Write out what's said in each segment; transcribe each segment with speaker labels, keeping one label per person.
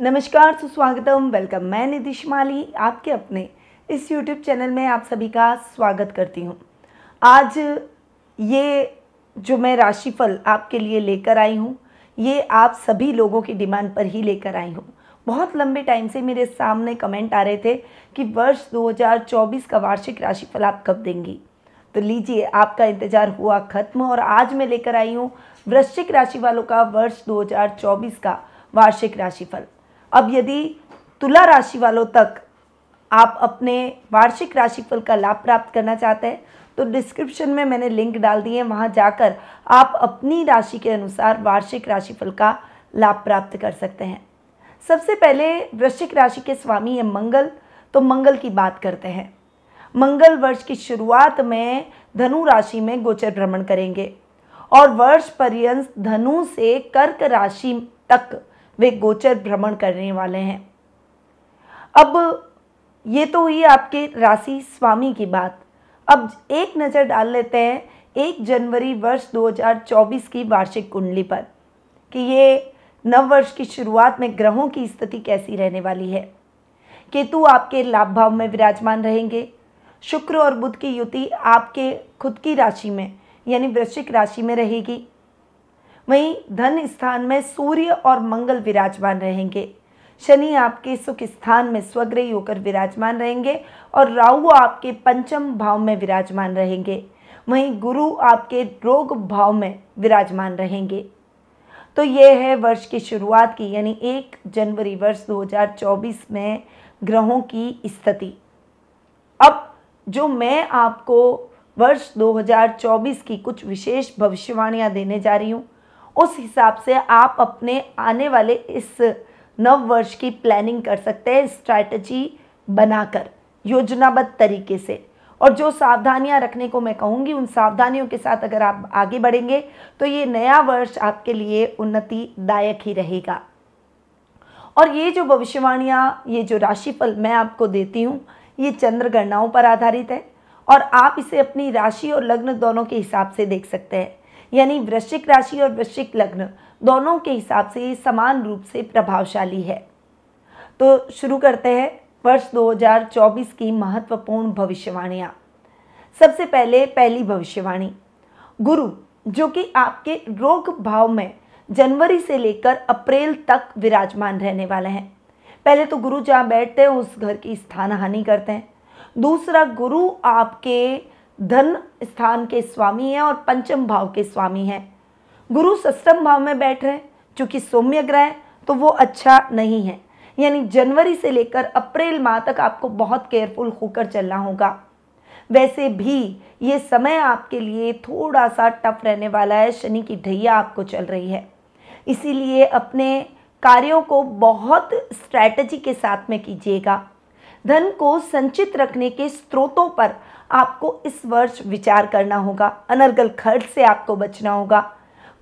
Speaker 1: नमस्कार सुस्वागतम वेलकम मैं नितिश माली आपके अपने इस यूट्यूब चैनल में आप सभी का स्वागत करती हूँ आज ये जो मैं राशिफल आपके लिए लेकर आई हूँ ये आप सभी लोगों की डिमांड पर ही लेकर आई हूँ बहुत लंबे टाइम से मेरे सामने कमेंट आ रहे थे कि वर्ष 2024 का वार्षिक राशिफल आप कब देंगी तो लीजिए आपका इंतज़ार हुआ खत्म और आज मैं लेकर आई हूँ वृश्चिक राशि वालों का वर्ष 2024 का वार्षिक राशिफल अब यदि तुला राशि वालों तक आप अपने वार्षिक राशिफल का लाभ प्राप्त करना चाहते हैं तो डिस्क्रिप्शन में मैंने लिंक डाल दिए है वहाँ जाकर आप अपनी राशि के अनुसार वार्षिक राशिफल का लाभ प्राप्त कर सकते हैं सबसे पहले वृश्चिक राशि के स्वामी है मंगल तो मंगल की बात करते हैं मंगल वर्ष की शुरुआत में धनु राशि में गोचर भ्रमण करेंगे और वर्ष पर्यंत धनु से कर्क राशि तक वे गोचर भ्रमण करने वाले हैं अब ये तो हुई आपके राशि स्वामी की बात अब एक नज़र डाल लेते हैं एक जनवरी वर्ष 2024 की वार्षिक कुंडली पर कि ये नव वर्ष की शुरुआत में ग्रहों की स्थिति कैसी रहने वाली है केतु आपके लाभ भाव में विराजमान रहेंगे शुक्र और बुध की युति आपके खुद की राशि में यानी वृश्चिक राशि में रहेगी वहीं धन स्थान में सूर्य और मंगल विराजमान रहेंगे शनि आपके सुख स्थान में स्वग्रही होकर विराजमान रहेंगे और राहु आपके पंचम भाव में विराजमान रहेंगे वहीं गुरु आपके रोग भाव में विराजमान रहेंगे तो ये है वर्ष की शुरुआत की यानी एक जनवरी वर्ष 2024 में ग्रहों की स्थिति अब जो मैं आपको वर्ष 2024 की कुछ विशेष भविष्यवाणियां देने जा रही हूँ उस हिसाब से आप अपने आने वाले इस नव वर्ष की प्लानिंग कर सकते हैं स्ट्रैटेजी बनाकर योजनाबद्ध तरीके से और जो सावधानियां रखने को मैं कहूँगी उन सावधानियों के साथ अगर आप आगे बढ़ेंगे तो ये नया वर्ष आपके लिए उन्नतिदायक ही रहेगा और ये जो भविष्यवाणियाँ ये जो राशिफल मैं आपको देती हूँ ये चंद्र गणनाओं पर आधारित है और आप इसे अपनी राशि और लग्न दोनों के हिसाब से देख सकते हैं यानी वृश्चिक राशि और वृश्चिक लग्न दोनों के हिसाब से समान रूप से प्रभावशाली है तो शुरू करते हैं वर्ष 2024 की महत्वपूर्ण भविष्यवाणियाँ सबसे पहले पहली भविष्यवाणी गुरु जो कि आपके रोग भाव में जनवरी से लेकर अप्रैल तक विराजमान रहने वाले हैं पहले तो गुरु जहाँ बैठते हैं उस घर की स्थान हानि करते हैं दूसरा गुरु आपके धन स्थान के स्वामी हैं और पंचम भाव के स्वामी हैं गुरु सष्टम भाव में बैठ रहे हैं चूँकि सौम्य ग्रह तो वो अच्छा नहीं है यानी जनवरी से लेकर अप्रैल माह तक आपको बहुत केयरफुल होकर चलना होगा वैसे भी ये समय आपके लिए थोड़ा सा टफ रहने वाला है शनि की ढैया आपको चल रही है इसीलिए अपने कार्यों को बहुत स्ट्रैटेजी के साथ में कीजिएगा धन को संचित रखने के स्रोतों पर आपको इस वर्ष विचार करना होगा अनर्गल खर्च से आपको बचना होगा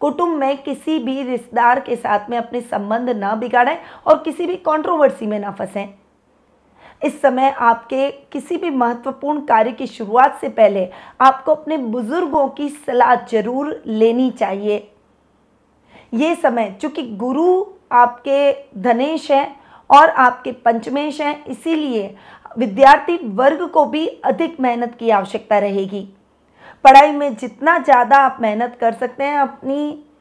Speaker 1: कुटुंब में किसी भी रिश्तेदार के साथ में अपने संबंध ना बिगाड़ें और किसी भी कंट्रोवर्सी में ना फंसें इस समय आपके किसी भी महत्वपूर्ण कार्य की शुरुआत से पहले आपको अपने बुजुर्गों की सलाह जरूर लेनी चाहिए ये समय चूंकि गुरु आपके धनेश हैं और आपके पंचमेश हैं इसीलिए विद्यार्थी वर्ग को भी अधिक मेहनत की आवश्यकता रहेगी पढ़ाई में जितना ज़्यादा आप मेहनत कर सकते हैं अपनी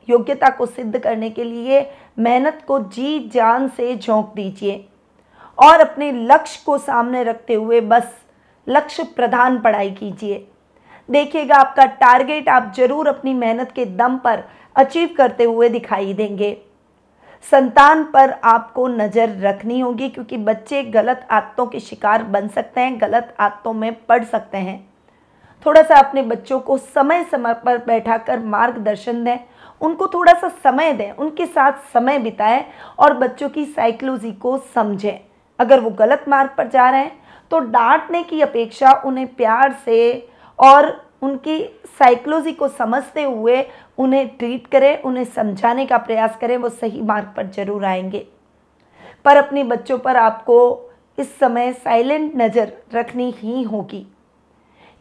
Speaker 1: योग्यता को सिद्ध करने के लिए मेहनत को जी जान से झोंक दीजिए और अपने लक्ष्य को सामने रखते हुए बस लक्ष्य प्रधान पढ़ाई कीजिए देखिएगा आपका टारगेट आप जरूर अपनी मेहनत के दम पर अचीव करते हुए दिखाई देंगे संतान पर आपको नज़र रखनी होगी क्योंकि बच्चे गलत आदतों के शिकार बन सकते हैं गलत आदतों में पड़ सकते हैं थोड़ा सा अपने बच्चों को समय समय पर बैठा कर मार्गदर्शन दें उनको थोड़ा सा समय दें उनके साथ समय बिताएं और बच्चों की साइकोलॉजी को समझें अगर वो गलत मार्ग पर जा रहे हैं तो डांटने की अपेक्षा उन्हें प्यार से और उनकी साइकोलॉजी को समझते हुए उन्हें ट्रीट करें उन्हें समझाने का प्रयास करें वो सही मार्ग पर जरूर आएंगे पर अपने बच्चों पर आपको इस समय साइलेंट नज़र रखनी ही होगी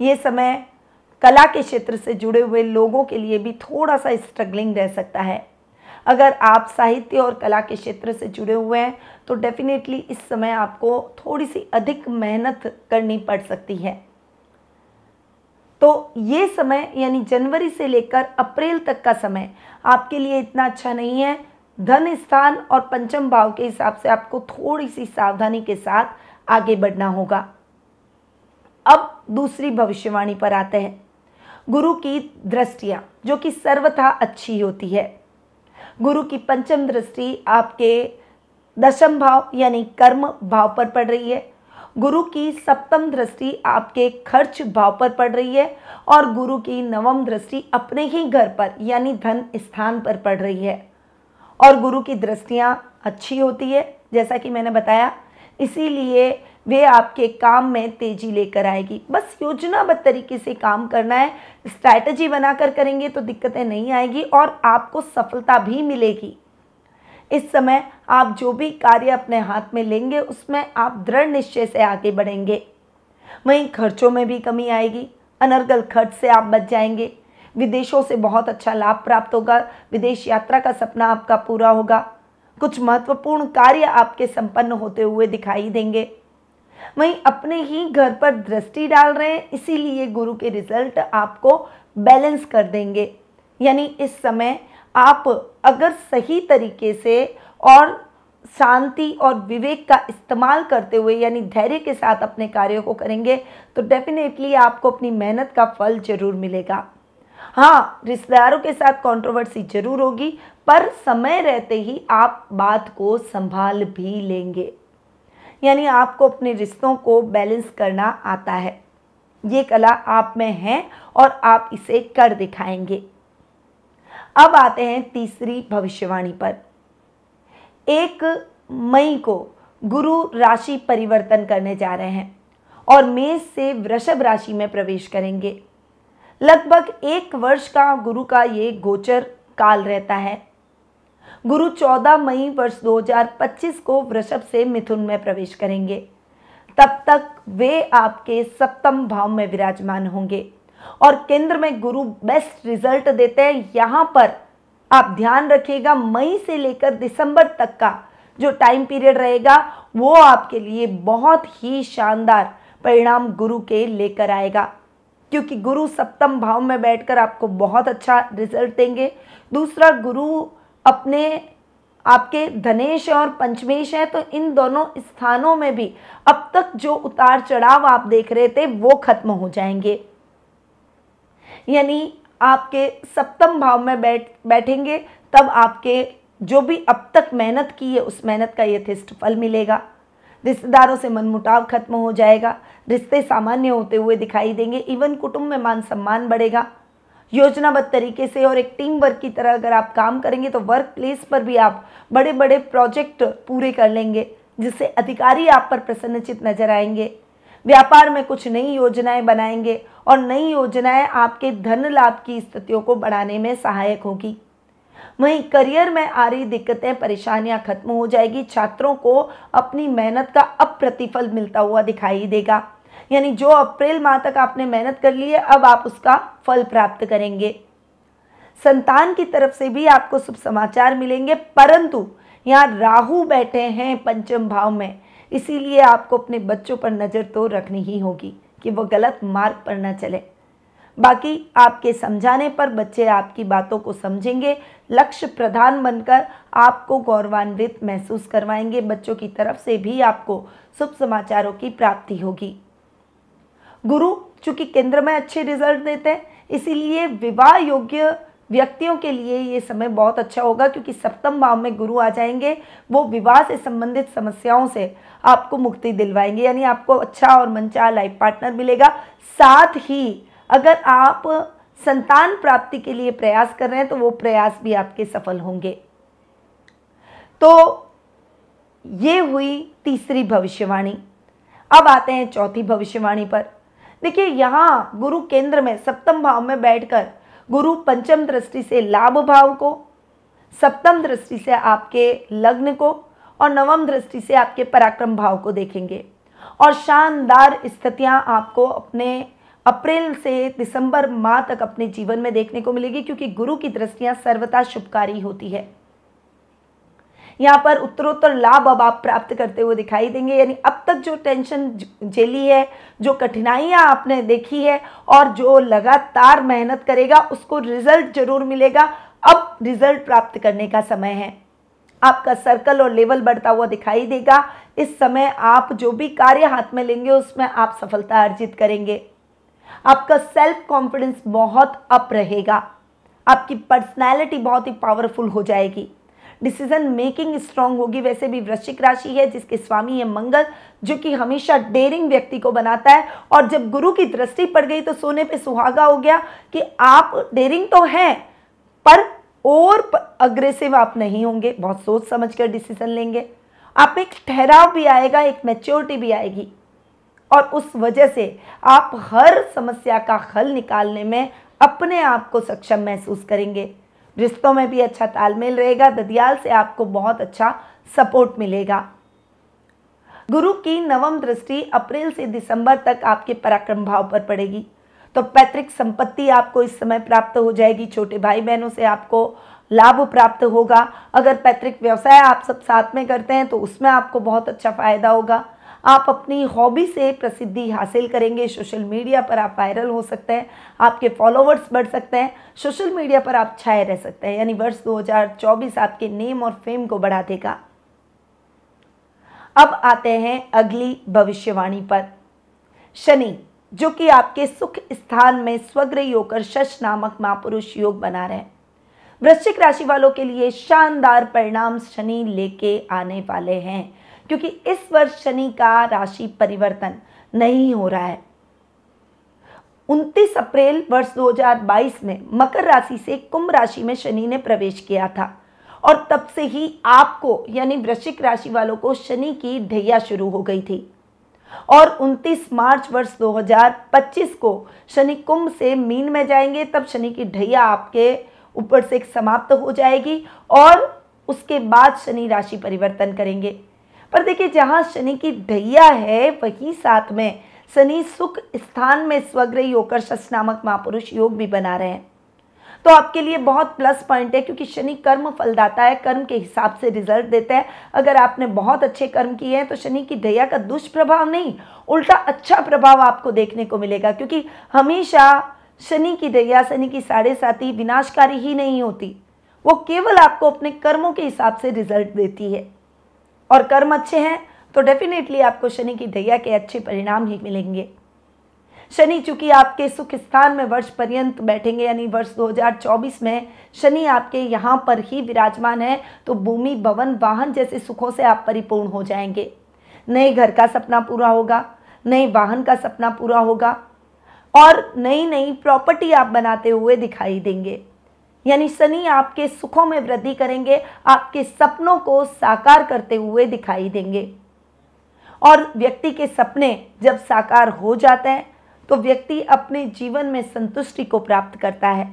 Speaker 1: ये समय कला के क्षेत्र से जुड़े हुए लोगों के लिए भी थोड़ा सा स्ट्रगलिंग रह सकता है अगर आप साहित्य और कला के क्षेत्र से जुड़े हुए हैं तो डेफिनेटली इस समय आपको थोड़ी सी अधिक मेहनत करनी पड़ सकती है तो ये समय यानी जनवरी से लेकर अप्रैल तक का समय आपके लिए इतना अच्छा नहीं है धन स्थान और पंचम भाव के हिसाब से आपको थोड़ी सी सावधानी के साथ आगे बढ़ना होगा अब दूसरी भविष्यवाणी पर आते हैं गुरु की दृष्टियाँ जो कि सर्वथा अच्छी होती है गुरु की पंचम दृष्टि आपके दशम भाव यानी कर्म भाव पर पड़ रही है गुरु की सप्तम दृष्टि आपके खर्च भाव पर पड़ रही है और गुरु की नवम दृष्टि अपने ही घर पर यानी धन स्थान पर पड़ रही है और गुरु की दृष्टियाँ अच्छी होती है जैसा कि मैंने बताया इसीलिए वे आपके काम में तेजी लेकर आएगी बस योजनाबद्ध तरीके से काम करना है स्ट्रैटेजी बनाकर करेंगे तो दिक्कतें नहीं आएगी और आपको सफलता भी मिलेगी इस समय आप जो भी कार्य अपने हाथ में लेंगे उसमें आप दृढ़ निश्चय से आगे बढ़ेंगे वहीं खर्चों में भी कमी आएगी अनर्गल खर्च से आप बच जाएंगे विदेशों से बहुत अच्छा लाभ प्राप्त होगा विदेश यात्रा का सपना आपका पूरा होगा कुछ महत्वपूर्ण कार्य आपके संपन्न होते हुए दिखाई देंगे वहीं अपने ही घर पर दृष्टि डाल रहे हैं इसीलिए गुरु के रिजल्ट आपको बैलेंस कर देंगे यानी इस समय आप अगर सही तरीके से और शांति और विवेक का इस्तेमाल करते हुए यानी धैर्य के साथ अपने कार्यों को करेंगे तो डेफिनेटली आपको अपनी मेहनत का फल जरूर मिलेगा हाँ रिश्तेदारों के साथ कंट्रोवर्सी जरूर होगी पर समय रहते ही आप बात को संभाल भी लेंगे यानी आपको अपने रिश्तों को बैलेंस करना आता है ये कला आप में है और आप इसे कर दिखाएंगे अब आते हैं तीसरी भविष्यवाणी पर एक मई को गुरु राशि परिवर्तन करने जा रहे हैं और मेष से वृषभ राशि में प्रवेश करेंगे लगभग एक वर्ष का गुरु का ये गोचर काल रहता है गुरु 14 मई वर्ष 2025 को वृषभ से मिथुन में प्रवेश करेंगे तब तक वे आपके सप्तम भाव में विराजमान होंगे और केंद्र में गुरु बेस्ट रिजल्ट देते हैं यहाँ पर आप ध्यान रखिएगा मई से लेकर दिसंबर तक का जो टाइम पीरियड रहेगा वो आपके लिए बहुत ही शानदार परिणाम गुरु के लेकर आएगा क्योंकि गुरु सप्तम भाव में बैठकर आपको बहुत अच्छा रिजल्ट देंगे दूसरा गुरु अपने आपके धनेश और पंचमेश है तो इन दोनों स्थानों में भी अब तक जो उतार चढ़ाव आप देख रहे थे वो खत्म हो जाएंगे यानी आपके सप्तम भाव में बैठ बैठेंगे तब आपके जो भी अब तक मेहनत की है उस मेहनत का यथेष्ट फल मिलेगा रिश्तेदारों से मनमुटाव खत्म हो जाएगा रिश्ते सामान्य होते हुए दिखाई देंगे इवन कुटुंब में मान सम्मान बढ़ेगा योजनाबद्ध तरीके से और एक टीम वर्क की तरह अगर आप काम करेंगे तो वर्क प्लेस पर भी आप बड़े बड़े प्रोजेक्ट पूरे कर लेंगे जिससे अधिकारी आप पर प्रसन्नचित नजर आएंगे व्यापार में कुछ नई योजनाएं बनाएंगे और नई योजनाएं आपके धन लाभ की स्थितियों को बढ़ाने में सहायक होगी वहीं करियर में आ रही दिक्कतें परेशानियां खत्म हो जाएगी छात्रों को अपनी मेहनत का अब प्रतिफल मिलता हुआ दिखाई देगा यानी जो अप्रैल माह तक आपने मेहनत कर ली है अब आप उसका फल प्राप्त करेंगे संतान की तरफ से भी आपको शुभ समाचार मिलेंगे परंतु यहाँ राहु बैठे हैं पंचम भाव में इसीलिए आपको अपने बच्चों पर नज़र तो रखनी ही होगी कि वो गलत मार्ग पर न चले बाकी आपके समझाने पर बच्चे आपकी बातों को समझेंगे लक्ष्य प्रधान बनकर आपको गौरवान्वित महसूस करवाएंगे बच्चों की तरफ से भी आपको शुभ समाचारों की प्राप्ति होगी गुरु चूंकि केंद्र में अच्छे रिजल्ट देते हैं इसीलिए विवाह योग्य व्यक्तियों के लिए ये समय बहुत अच्छा होगा क्योंकि सप्तम भाव में गुरु आ जाएंगे वो विवाह से संबंधित समस्याओं से आपको मुक्ति दिलवाएंगे यानी आपको अच्छा और मनचाहा लाइफ पार्टनर मिलेगा साथ ही अगर आप संतान प्राप्ति के लिए प्रयास कर रहे हैं तो वो प्रयास भी आपके सफल होंगे तो ये हुई तीसरी भविष्यवाणी अब आते हैं चौथी भविष्यवाणी पर देखिए यहाँ गुरु केंद्र में सप्तम भाव में बैठकर गुरु पंचम दृष्टि से लाभ भाव को सप्तम दृष्टि से आपके लग्न को और नवम दृष्टि से आपके पराक्रम भाव को देखेंगे और शानदार स्थितियाँ आपको अपने अप्रैल से दिसंबर माह तक अपने जीवन में देखने को मिलेगी क्योंकि गुरु की दृष्टियाँ सर्वथा शुभकारी होती है यहाँ पर उत्तरोत्तर लाभ अब आप प्राप्त करते हुए दिखाई देंगे यानी अब तक जो टेंशन झेली है जो कठिनाइयाँ आपने देखी है और जो लगातार मेहनत करेगा उसको रिजल्ट जरूर मिलेगा अब रिजल्ट प्राप्त करने का समय है आपका सर्कल और लेवल बढ़ता हुआ दिखाई देगा इस समय आप जो भी कार्य हाथ में लेंगे उसमें आप सफलता अर्जित करेंगे आपका सेल्फ कॉन्फिडेंस बहुत अप रहेगा आपकी पर्सनैलिटी बहुत ही पावरफुल हो जाएगी डिसीजन मेकिंग स्ट्रांग होगी वैसे भी वृश्चिक राशि है जिसके स्वामी है मंगल जो कि हमेशा डेरिंग व्यक्ति को बनाता है और जब गुरु की दृष्टि पड़ गई तो सोने पे सुहागा हो गया कि आप डेरिंग तो हैं पर और अग्रेसिव आप नहीं होंगे बहुत सोच समझ कर डिसीजन लेंगे आप एक ठहराव भी आएगा एक मैच्योरिटी भी आएगी और उस वजह से आप हर समस्या का हल निकालने में अपने आप को सक्षम महसूस करेंगे रिश्तों में भी अच्छा तालमेल रहेगा ददियाल से आपको बहुत अच्छा सपोर्ट मिलेगा गुरु की नवम दृष्टि अप्रैल से दिसंबर तक आपके पराक्रम भाव पर पड़ेगी तो पैतृक संपत्ति आपको इस समय प्राप्त हो जाएगी छोटे भाई बहनों से आपको लाभ प्राप्त होगा अगर पैतृक व्यवसाय आप सब साथ में करते हैं तो उसमें आपको बहुत अच्छा फायदा होगा आप अपनी हॉबी से प्रसिद्धि हासिल करेंगे सोशल मीडिया पर आप वायरल हो सकते हैं आपके फॉलोवर्स बढ़ सकते हैं सोशल मीडिया पर आप छाए रह सकते हैं यानी वर्ष 2024 आपके नेम और फेम को बढ़ा देगा अब आते हैं अगली भविष्यवाणी पर शनि जो कि आपके सुख स्थान में स्वग्रही होकर शश नामक महापुरुष योग बना रहे हैं वृश्चिक राशि वालों के लिए शानदार परिणाम शनि लेके आने वाले हैं क्योंकि इस वर्ष शनि का राशि परिवर्तन नहीं हो रहा है 29 अप्रैल वर्ष 2022 में मकर राशि से कुंभ राशि में शनि ने प्रवेश किया था और तब से ही आपको यानी वृश्चिक राशि वालों को शनि की ढैया शुरू हो गई थी और 29 मार्च वर्ष 2025 को शनि कुंभ से मीन में जाएंगे तब शनि की ढैया आपके ऊपर से समाप्त हो जाएगी और उसके बाद शनि राशि परिवर्तन करेंगे पर देखिए जहाँ शनि की ढैया है वही साथ में शनि सुख स्थान में स्वग्रही होकर शस नामक महापुरुष योग भी बना रहे हैं तो आपके लिए बहुत प्लस पॉइंट है क्योंकि शनि कर्म फलदाता है कर्म के हिसाब से रिजल्ट देता है अगर आपने बहुत अच्छे कर्म किए हैं तो शनि की दया का दुष्प्रभाव नहीं उल्टा अच्छा प्रभाव आपको देखने को मिलेगा क्योंकि हमेशा शनि की दया शनि की साढ़े साथी विनाशकारी ही नहीं होती वो केवल आपको अपने कर्मों के हिसाब से रिजल्ट देती है और कर्म अच्छे हैं तो डेफिनेटली आपको शनि की दैया के अच्छे परिणाम ही मिलेंगे शनि चूंकि आपके सुख स्थान में वर्ष पर्यंत बैठेंगे यानी वर्ष 2024 में शनि आपके यहाँ पर ही विराजमान है तो भूमि भवन वाहन जैसे सुखों से आप परिपूर्ण हो जाएंगे नए घर का सपना पूरा होगा नए वाहन का सपना पूरा होगा और नई नई प्रॉपर्टी आप बनाते हुए दिखाई देंगे यानी शनि आपके सुखों में वृद्धि करेंगे आपके सपनों को साकार करते हुए दिखाई देंगे और व्यक्ति के सपने जब साकार हो जाते हैं तो व्यक्ति अपने जीवन में संतुष्टि को प्राप्त करता है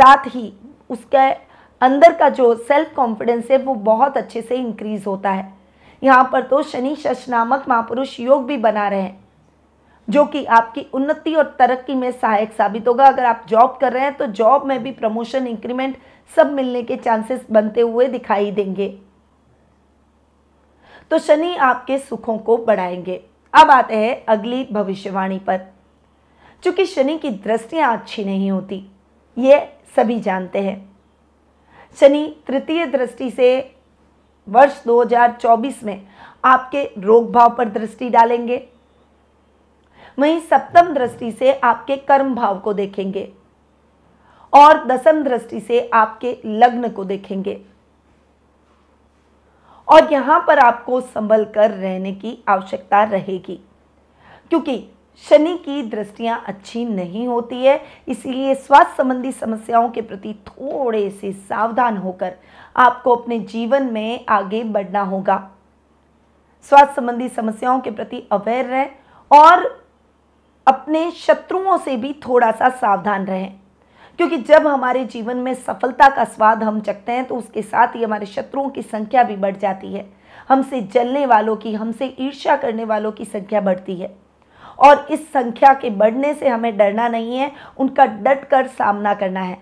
Speaker 1: साथ ही उसका अंदर का जो सेल्फ कॉन्फिडेंस है वो बहुत अच्छे से इंक्रीज होता है यहाँ पर तो शनि शश नामक महापुरुष योग भी बना रहे हैं जो कि आपकी उन्नति और तरक्की में सहायक साबित होगा अगर आप जॉब कर रहे हैं तो जॉब में भी प्रमोशन इंक्रीमेंट सब मिलने के चांसेस बनते हुए दिखाई देंगे तो शनि आपके सुखों को बढ़ाएंगे अब आते हैं अगली भविष्यवाणी पर चूंकि शनि की दृष्टियां अच्छी नहीं होती ये सभी जानते हैं शनि तृतीय दृष्टि से वर्ष 2024 में आपके रोग भाव पर दृष्टि डालेंगे वहीं सप्तम दृष्टि से आपके कर्म भाव को देखेंगे और दसम दृष्टि से आपके लग्न को देखेंगे और यहां पर आपको संभल कर रहने की आवश्यकता रहेगी क्योंकि शनि की दृष्टियां अच्छी नहीं होती है इसीलिए स्वास्थ्य संबंधी समस्याओं के प्रति थोड़े से सावधान होकर आपको अपने जीवन में आगे बढ़ना होगा स्वास्थ्य संबंधी समस्याओं के प्रति अवेयर रहें और अपने शत्रुओं से भी थोड़ा सा सावधान रहें क्योंकि जब हमारे जीवन में सफलता का स्वाद हम चखते हैं तो उसके साथ ही हमारे शत्रुओं की संख्या भी बढ़ जाती है हमसे जलने वालों की हमसे ईर्ष्या करने वालों की संख्या बढ़ती है और इस संख्या के बढ़ने से हमें डरना नहीं है उनका डट कर सामना करना है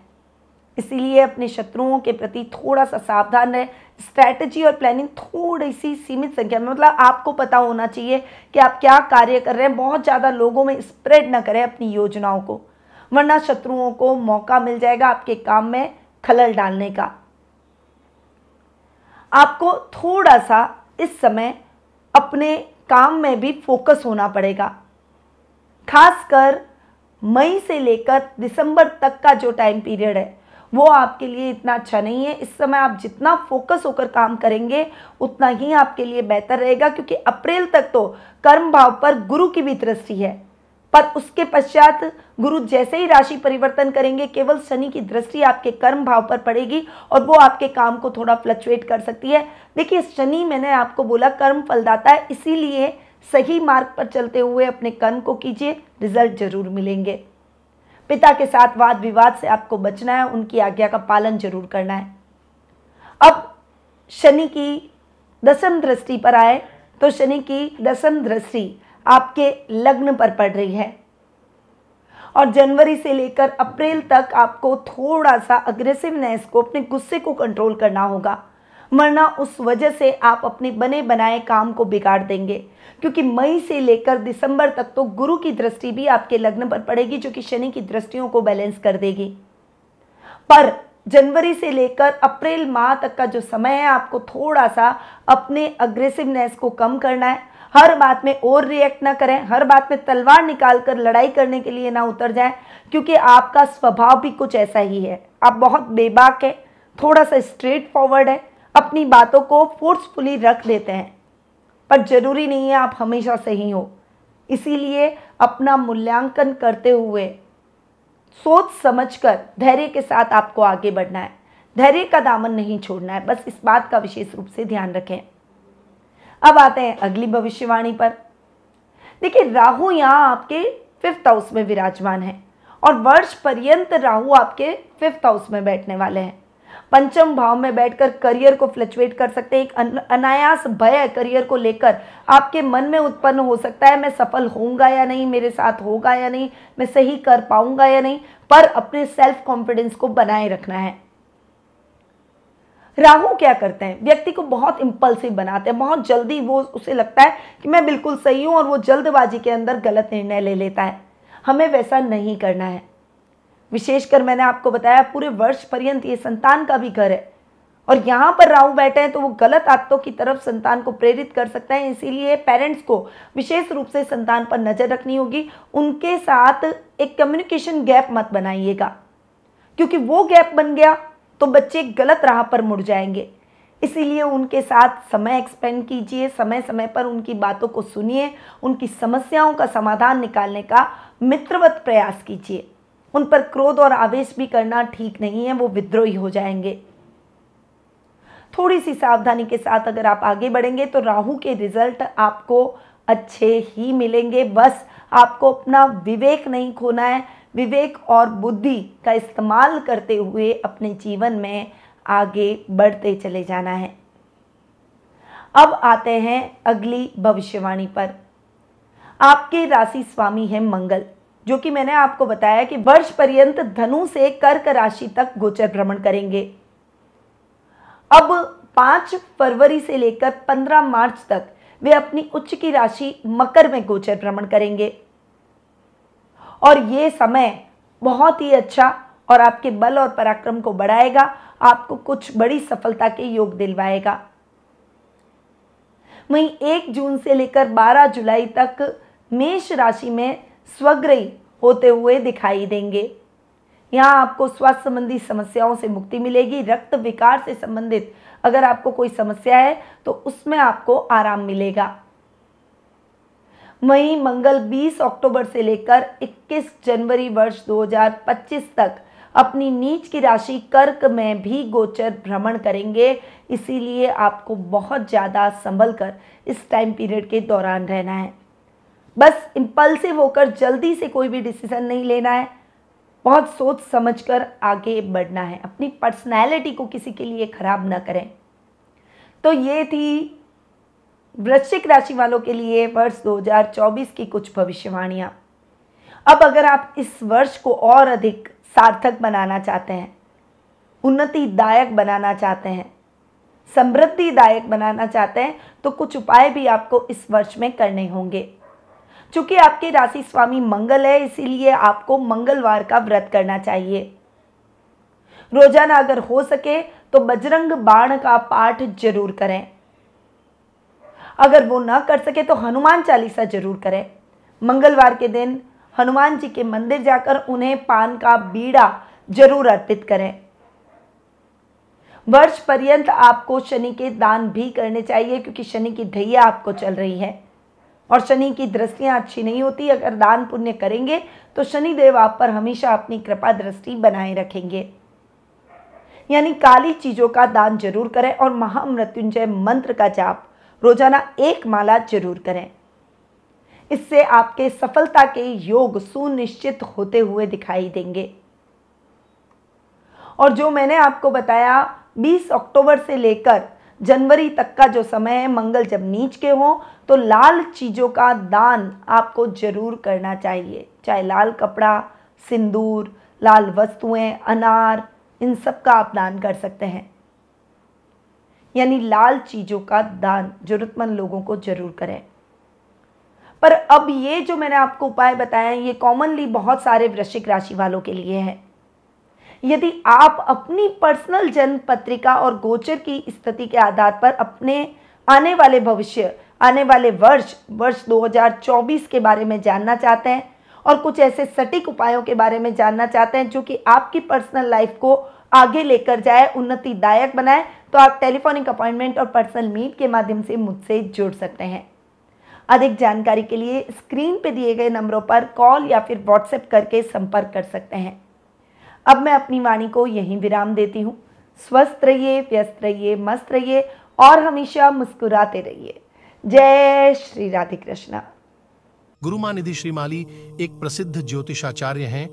Speaker 1: इसीलिए अपने शत्रुओं के प्रति थोड़ा सा सावधान रहें स्ट्रैटेजी और प्लानिंग थोड़ी सी सीमित संख्या में मतलब आपको पता होना चाहिए कि आप क्या कार्य कर रहे हैं बहुत ज़्यादा लोगों में स्प्रेड ना करें अपनी योजनाओं को वरना शत्रुओं को मौका मिल जाएगा आपके काम में खलल डालने का आपको थोड़ा सा इस समय अपने काम में भी फोकस होना पड़ेगा खासकर मई से लेकर दिसंबर तक का जो टाइम पीरियड है वो आपके लिए इतना अच्छा नहीं है इस समय आप जितना फोकस होकर काम करेंगे उतना ही आपके लिए बेहतर रहेगा क्योंकि अप्रैल तक तो कर्म भाव पर गुरु की भी दृष्टि है पर उसके पश्चात गुरु जैसे ही राशि परिवर्तन करेंगे केवल शनि की दृष्टि आपके कर्म भाव पर पड़ेगी और वो आपके काम को थोड़ा फ्लक्चुएट कर सकती है देखिए शनि मैंने आपको बोला कर्म फलदाता है इसीलिए सही मार्ग पर चलते हुए अपने कर्म को कीजिए रिजल्ट जरूर मिलेंगे पिता के साथ वाद विवाद से आपको बचना है उनकी आज्ञा का पालन जरूर करना है अब शनि की दसम दृष्टि पर आए तो शनि की दसम दृष्टि आपके लग्न पर पड़ रही है और जनवरी से लेकर अप्रैल तक आपको थोड़ा सा अग्रेसिवनेस को अपने गुस्से को कंट्रोल करना होगा वरना उस वजह से आप अपने बने बनाए काम को बिगाड़ देंगे क्योंकि मई से लेकर दिसंबर तक तो गुरु की दृष्टि भी आपके लग्न पर पड़ेगी जो कि शनि की दृष्टियों को बैलेंस कर देगी पर जनवरी से लेकर अप्रैल माह तक का जो समय है आपको थोड़ा सा अपने अग्रेसिवनेस को कम करना है हर बात में ओवर रिएक्ट ना करें हर बात में तलवार निकाल कर लड़ाई करने के लिए ना उतर जाएं क्योंकि आपका स्वभाव भी कुछ ऐसा ही है आप बहुत बेबाक है थोड़ा सा स्ट्रेट फॉरवर्ड है अपनी बातों को फोर्सफुली रख देते हैं पर ज़रूरी नहीं है आप हमेशा सही हो इसीलिए अपना मूल्यांकन करते हुए सोच समझकर धैर्य के साथ आपको आगे बढ़ना है धैर्य का दामन नहीं छोड़ना है बस इस बात का विशेष रूप से ध्यान रखें अब आते हैं अगली भविष्यवाणी पर देखिए राहु यहाँ आपके फिफ्थ हाउस में विराजमान है और वर्ष पर्यंत राहु आपके फिफ्थ हाउस में बैठने वाले हैं पंचम भाव में बैठकर करियर को फ्लक्चुएट कर सकते हैं एक अनायास भय करियर को लेकर आपके मन में उत्पन्न हो सकता है मैं सफल होऊंगा या नहीं मेरे साथ होगा या नहीं मैं सही कर पाऊंगा या नहीं पर अपने सेल्फ कॉन्फिडेंस को बनाए रखना है राहु क्या करते हैं व्यक्ति को बहुत इंपल्सिव बनाते हैं बहुत जल्दी वो उसे लगता है कि मैं बिल्कुल सही हूं और वो जल्दबाजी के अंदर गलत निर्णय ले लेता है हमें वैसा नहीं करना है विशेषकर मैंने आपको बताया पूरे वर्ष पर्यंत ये संतान का भी घर है और यहाँ पर राहु बैठे हैं तो वो गलत आदतों की तरफ संतान को प्रेरित कर सकते हैं इसीलिए पेरेंट्स को विशेष रूप से संतान पर नज़र रखनी होगी उनके साथ एक कम्युनिकेशन गैप मत बनाइएगा क्योंकि वो गैप बन गया तो बच्चे गलत राह पर मुड़ जाएंगे इसीलिए उनके साथ समय एक्सपेंड कीजिए समय समय पर उनकी बातों को सुनिए उनकी समस्याओं का समाधान निकालने का मित्रवत प्रयास कीजिए उन पर क्रोध और आवेश भी करना ठीक नहीं है वो विद्रोही हो जाएंगे थोड़ी सी सावधानी के साथ अगर आप आगे बढ़ेंगे तो राहु के रिजल्ट आपको अच्छे ही मिलेंगे बस आपको अपना विवेक नहीं खोना है विवेक और बुद्धि का इस्तेमाल करते हुए अपने जीवन में आगे बढ़ते चले जाना है अब आते हैं अगली भविष्यवाणी पर आपके राशि स्वामी है मंगल जो कि मैंने आपको बताया कि वर्ष पर्यंत धनु से कर्क राशि तक गोचर भ्रमण करेंगे अब पांच फरवरी से लेकर पंद्रह मार्च तक वे अपनी उच्च की राशि मकर में गोचर भ्रमण करेंगे और ये समय बहुत ही अच्छा और आपके बल और पराक्रम को बढ़ाएगा आपको कुछ बड़ी सफलता के योग दिलवाएगा वहीं एक जून से लेकर 12 जुलाई तक मेष राशि में स्वग्रही होते हुए दिखाई देंगे यहाँ आपको स्वास्थ्य संबंधी समस्याओं से मुक्ति मिलेगी रक्त विकार से संबंधित अगर आपको कोई समस्या है तो उसमें आपको आराम मिलेगा वहीं मंगल 20 अक्टूबर से लेकर 21 जनवरी वर्ष 2025 तक अपनी नीच की राशि कर्क में भी गोचर भ्रमण करेंगे इसीलिए आपको बहुत ज़्यादा संभल कर इस टाइम पीरियड के दौरान रहना है बस इम्पल्सिव होकर जल्दी से कोई भी डिसीजन नहीं लेना है बहुत सोच समझकर आगे बढ़ना है अपनी पर्सनैलिटी को किसी के लिए ख़राब ना करें तो ये थी वृश्चिक राशि वालों के लिए वर्ष 2024 की कुछ भविष्यवाणियाँ अब अगर आप इस वर्ष को और अधिक सार्थक बनाना चाहते हैं उन्नतिदायक बनाना चाहते हैं समृद्धिदायक बनाना चाहते हैं तो कुछ उपाय भी आपको इस वर्ष में करने होंगे चूंकि आपके राशि स्वामी मंगल है इसीलिए आपको मंगलवार का व्रत करना चाहिए रोजाना अगर हो सके तो बजरंग बाण का पाठ जरूर करें अगर वो ना कर सके तो हनुमान चालीसा जरूर करें मंगलवार के दिन हनुमान जी के मंदिर जाकर उन्हें पान का बीड़ा जरूर अर्पित करें वर्ष पर्यंत आपको शनि के दान भी करने चाहिए क्योंकि शनि की धैया आपको चल रही है और शनि की दृष्टियाँ अच्छी नहीं होती अगर दान पुण्य करेंगे तो शनि देव आप पर हमेशा अपनी कृपा दृष्टि बनाए रखेंगे यानी काली चीज़ों का दान जरूर करें और महामृत्युंजय मंत्र का जाप रोजाना एक माला जरूर करें इससे आपके सफलता के योग सुनिश्चित होते हुए दिखाई देंगे और जो मैंने आपको बताया 20 अक्टूबर से लेकर जनवरी तक का जो समय है मंगल जब नीच के हों तो लाल चीज़ों का दान आपको जरूर करना चाहिए चाहे लाल कपड़ा सिंदूर लाल वस्तुएं अनार इन सब का आप दान कर सकते हैं यानी लाल चीज़ों का दान ज़रूरतमंद लोगों को ज़रूर करें पर अब ये जो मैंने आपको उपाय बताया ये कॉमनली बहुत सारे वृश्चिक राशि वालों के लिए है यदि आप अपनी पर्सनल जन्म पत्रिका और गोचर की स्थिति के आधार पर अपने आने वाले भविष्य आने वाले वर्ष वर्ष 2024 के बारे में जानना चाहते हैं और कुछ ऐसे सटीक उपायों के बारे में जानना चाहते हैं जो कि आपकी पर्सनल लाइफ को आगे लेकर जाए उन्नतिदायक बनाए तो आप टेलीफोनिक अपॉइंटमेंट और पर्सनल मीट के माध्यम से मुझसे जुड़ सकते हैं अधिक जानकारी के लिए स्क्रीन पर दिए गए नंबरों पर कॉल या फिर व्हाट्सएप करके संपर्क कर सकते हैं अब मैं अपनी वाणी को यहीं विराम देती हूँ स्वस्थ रहिए व्यस्त रहिए मस्त रहिए और हमेशा मुस्कुराते रहिए जय श्री राधे कृष्णा गुरु मानिधि श्रीमाली एक प्रसिद्ध ज्योतिषाचार्य हैं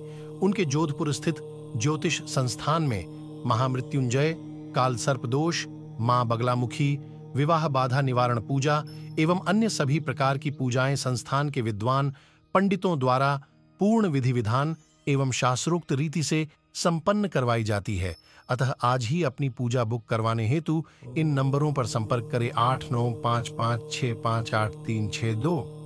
Speaker 1: उनके जोधपुर स्थित ज्योतिष संस्थान में महामृत्युंजय काल सर्प सर्पदोष मां बगलामुखी विवाह बाधा निवारण पूजा एवं अन्य सभी प्रकार की पूजाएं संस्थान के विद्वान पंडितों द्वारा पूर्ण विधि विधान एवं शास्त्रोक्त रीति से संपन्न करवाई जाती है अतः आज ही अपनी पूजा बुक करवाने हेतु इन नंबरों पर संपर्क करें आठ नौ पाँच पाँच छः पाँच आठ तीन छः दो